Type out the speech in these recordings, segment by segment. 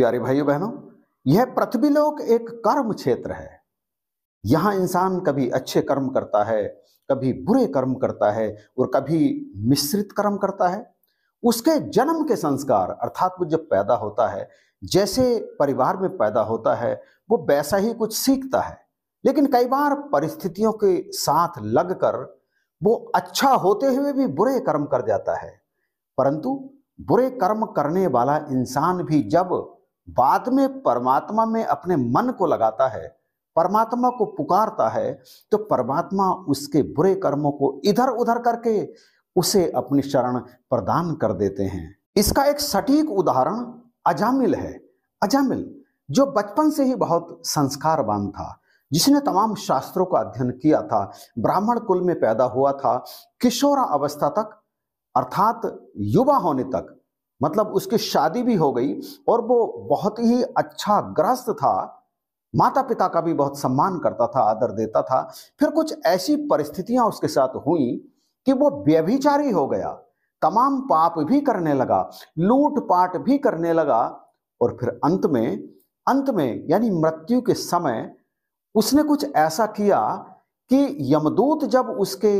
प्यारे भाइयों बहनों यह पृथ्वीलोक एक कर्म क्षेत्र है यहां इंसान कभी अच्छे कर्म करता है कभी बुरे कर्म करता है और कभी मिश्रित कर्म करता है उसके जन्म के संस्कार अर्थात वो जब पैदा होता है जैसे परिवार में पैदा होता है वो वैसा ही कुछ सीखता है लेकिन कई बार परिस्थितियों के साथ लगकर वो अच्छा होते हुए भी बुरे कर्म कर जाता है परंतु बुरे कर्म करने वाला इंसान भी जब बाद में परमात्मा में अपने मन को लगाता है परमात्मा को पुकारता है तो परमात्मा उसके बुरे कर्मों को इधर उधर करके उसे अपनी शरण प्रदान कर देते हैं इसका एक सटीक उदाहरण अजामिल है अजामिल जो बचपन से ही बहुत संस्कारवान था जिसने तमाम शास्त्रों का अध्ययन किया था ब्राह्मण कुल में पैदा हुआ था किशोरा अवस्था तक अर्थात युवा होने तक मतलब उसकी शादी भी हो गई और वो बहुत ही अच्छा ग्रस्त था माता पिता का भी बहुत सम्मान करता था आदर देता था फिर कुछ ऐसी परिस्थितियां उसके साथ हुई कि वो व्यभिचारी हो गया तमाम पाप भी करने लगा लूट पाट भी करने लगा और फिर अंत में अंत में यानी मृत्यु के समय उसने कुछ ऐसा किया कि यमदूत जब उसके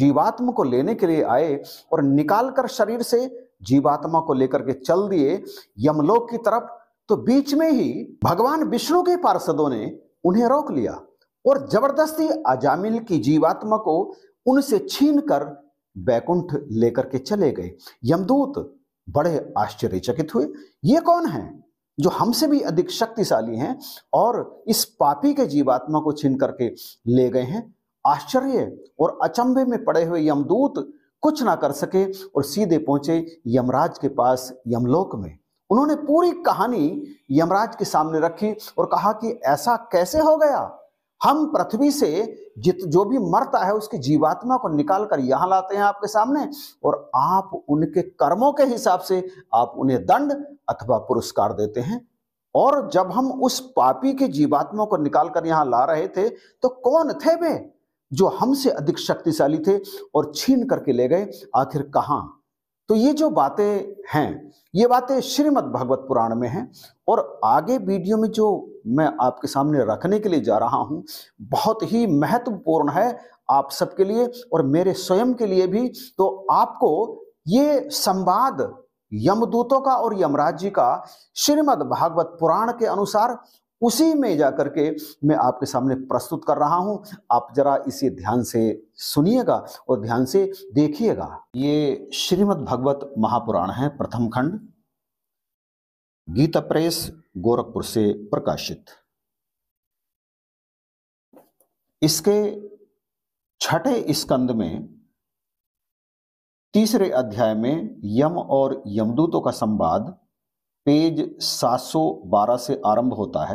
जीवात्म को लेने के लिए आए और निकाल कर शरीर से जीवात्मा को लेकर के चल दिए यमलोक की तरफ तो बीच में ही भगवान विष्णु के पार्षदों ने उन्हें रोक लिया और जबरदस्ती अजामिल की जीवात्मा को उनसे छीन कर बैकुंठ लेकर के चले गए यमदूत बड़े आश्चर्यचकित हुए ये कौन है जो हमसे भी अधिक शक्तिशाली हैं और इस पापी के जीवात्मा को छीन करके ले गए हैं आश्चर्य और अचंभे में पड़े हुए यमदूत कुछ ना कर सके और सीधे पहुंचे यमराज के पास यमलोक में उन्होंने पूरी कहानी यमराज के सामने रखी और कहा कि ऐसा कैसे हो गया हम पृथ्वी से जित जो भी मरता है उसकी जीवात्मा को निकाल कर यहां लाते हैं आपके सामने और आप उनके कर्मों के हिसाब से आप उन्हें दंड अथवा पुरस्कार देते हैं और जब हम उस पापी के जीवात्मा को निकाल कर यहां ला रहे थे तो कौन थे वे जो हमसे अधिक शक्तिशाली थे और छीन करके ले गए आखिर कहाँ तो ये जो बातें हैं ये बातें श्रीमद् भगवत पुराण में हैं और आगे वीडियो में जो मैं आपके सामने रखने के लिए जा रहा हूँ बहुत ही महत्वपूर्ण है आप सबके लिए और मेरे स्वयं के लिए भी तो आपको ये संवाद यमदूतों का और यमराज जी का श्रीमद् भागवत पुराण के अनुसार उसी में जाकर के मैं आपके सामने प्रस्तुत कर रहा हूं आप जरा इसे ध्यान से सुनिएगा और ध्यान से देखिएगा ये श्रीमद् भगवत महापुराण है प्रथम खंड गीता प्रेस गोरखपुर से प्रकाशित इसके छठे स्कंद में तीसरे अध्याय में यम और यमदूतों का संवाद पेज 712 से आरंभ होता है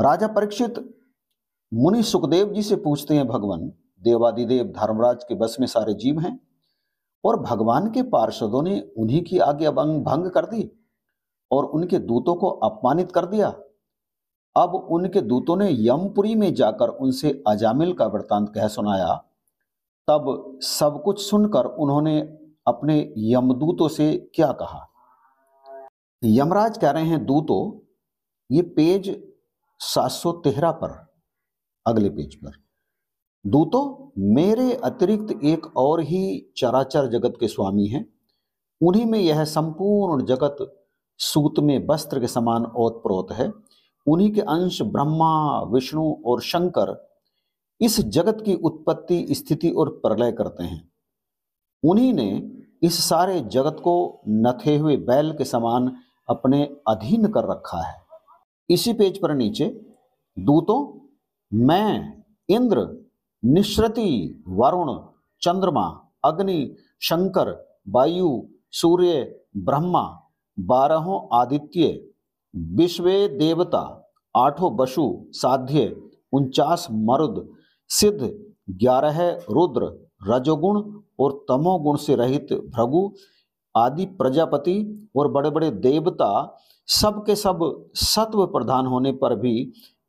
राजा परीक्षित मुनि सुखदेव जी से पूछते हैं भगवान देवादिदेव धर्मराज के बस में सारे जीव हैं और भगवान के पार्षदों ने उन्हीं की आज्ञा भंग कर दी और उनके दूतों को अपमानित कर दिया अब उनके दूतों ने यमपुरी में जाकर उनसे अजामिल का वृतांत कह सुनाया तब सब कुछ सुनकर उन्होंने अपने यमदूतों से क्या कहा यमराज कह रहे हैं दूतो ये पेज सात सौ तेरह पर अगले पेज पर दूतो मेरे अतिरिक्त एक और ही चराचर जगत के स्वामी हैं उन्हीं में यह संपूर्ण जगत सूत में वस्त्र के समान ओतप्रोत है उन्हीं के अंश ब्रह्मा विष्णु और शंकर इस जगत की उत्पत्ति स्थिति और प्रलय करते हैं उन्हीं ने इस सारे जगत को नथे हुए बैल के समान अपने अधीन कर रखा है इसी पेज पर नीचे दूतों मैं इंद्र निश्रति वरुण चंद्रमा अग्नि शंकर वायु सूर्य ब्रह्मा बारहों आदित्य विश्वे देवता आठों बशु साध्य उनचास मरुद सिद्ध ग्यारह रुद्र रजोगुण और तमोगुण से रहित भृगु आदि प्रजापति और बड़े बड़े देवता सब के सब सत्व प्रधान होने पर भी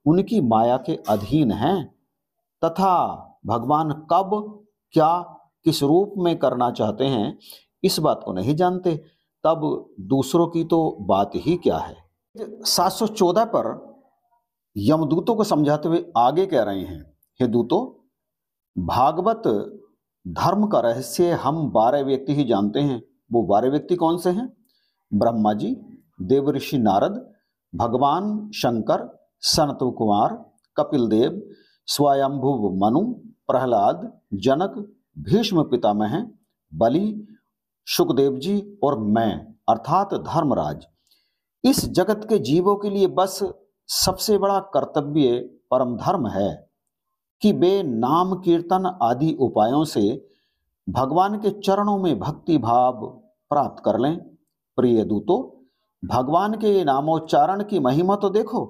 उनकी माया के अधीन हैं तथा भगवान कब क्या किस रूप में करना चाहते हैं इस बात को नहीं जानते तब दूसरों की तो बात ही क्या है 714 पर यमदूतों को समझाते हुए आगे कह रहे हैं हे दूतो भागवत धर्म का रहस्य हम बारह व्यक्ति ही जानते हैं वो बारह व्यक्ति कौन से हैं ब्रह्मा जी देव ऋषि नारद भगवान शंकर सनत कुमार कपिल देव स्वयंभुव मनु प्रहलाद जनक भीष्म पितामह बलि सुखदेव जी और मैं अर्थात धर्मराज इस जगत के जीवों के लिए बस सबसे बड़ा कर्तव्य परम धर्म है कि वे नाम कीर्तन आदि उपायों से भगवान के चरणों में भक्ति भाव प्राप्त कर लें प्रिय दूतो भगवान के नामोच्चारण की महिमा तो देखो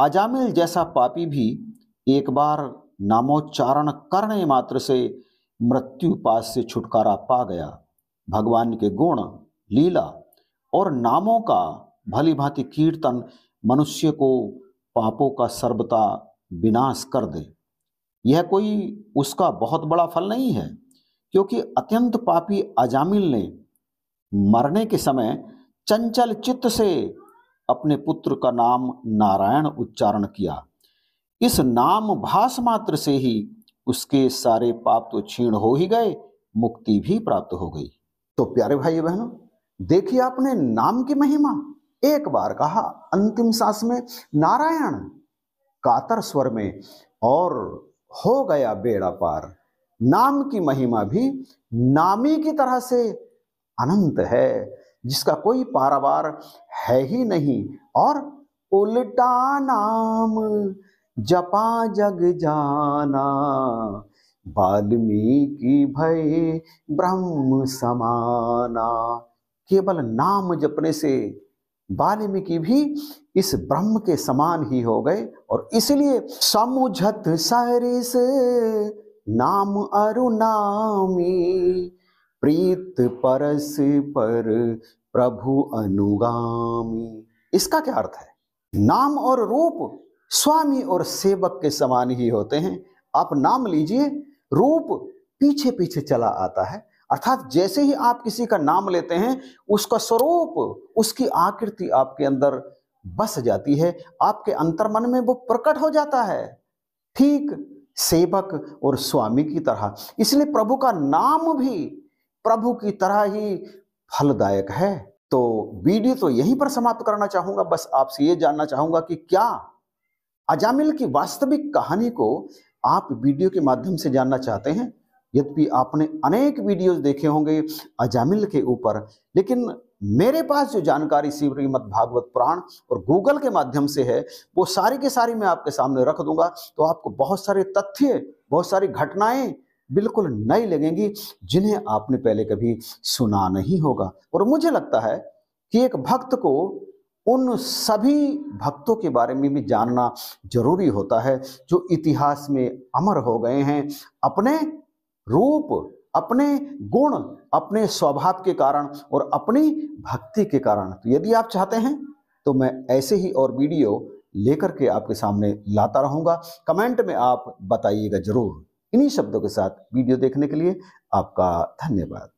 अजामिल जैसा पापी भी एक बार नामोच्चारण करने मात्र से मृत्यु पास से छुटकारा पा गया भगवान के गुण लीला और नामों का भली भांति कीर्तन मनुष्य को पापों का सर्वता विनाश कर दे यह कोई उसका बहुत बड़ा फल नहीं है क्योंकि अत्यंत पापी अजामिल ने मरने के समय चंचल चित्त से अपने पुत्र का नाम नारायण उच्चारण किया इस नाम भास मात्र से ही उसके सारे पाप तो क्षीण हो ही गए मुक्ति भी प्राप्त हो गई तो प्यारे भाई बहनों देखिए आपने नाम की महिमा एक बार कहा अंतिम सांस में नारायण कातर स्वर में और हो गया बेड़ा पार नाम की महिमा भी नामी की तरह से अनंत है जिसका कोई पारावार है ही नहीं और उल्टा नाम जपा जग जाना वाल्मीकि भय ब्रह्म समाना केवल नाम जपने से वाल्मीकि भी इस ब्रह्म के समान ही हो गए और इसलिए समुझत सरिस नाम अरुणामी प्रीत परस पर प्रभु अनुगामी इसका क्या अर्थ है नाम और रूप स्वामी और सेवक के समान ही होते हैं आप नाम लीजिए रूप पीछे पीछे चला आता है अर्थात जैसे ही आप किसी का नाम लेते हैं उसका स्वरूप उसकी आकृति आपके अंदर बस जाती है आपके अंतर्मन में वो प्रकट हो जाता है ठीक सेवक और स्वामी की तरह इसलिए प्रभु का नाम भी प्रभु की तरह ही फलदायक है तो वीडियो तो यहीं पर समाप्त करना चाहूंगा बस आपसे ये जानना चाहूंगा कि क्या अजामिल की वास्तविक कहानी को आप वीडियो के माध्यम से जानना चाहते हैं यद्यपि आपने अनेक वीडियोस देखे होंगे अजामिल के ऊपर लेकिन मेरे पास जो जानकारी श्रीमद भागवत पुराण और गूगल के माध्यम से है वो सारी के सारी मैं आपके सामने रख दूंगा तो आपको बहुत सारे तथ्य बहुत सारी घटनाएं बिल्कुल नई लगेंगी जिन्हें आपने पहले कभी सुना नहीं होगा और मुझे लगता है कि एक भक्त को उन सभी भक्तों के बारे में भी जानना जरूरी होता है जो इतिहास में अमर हो गए हैं अपने रूप अपने गुण अपने स्वभाव के कारण और अपनी भक्ति के कारण तो यदि आप चाहते हैं तो मैं ऐसे ही और वीडियो लेकर के आपके सामने लाता रहूँगा कमेंट में आप बताइएगा ज़रूर इन्हीं शब्दों के साथ वीडियो देखने के लिए आपका धन्यवाद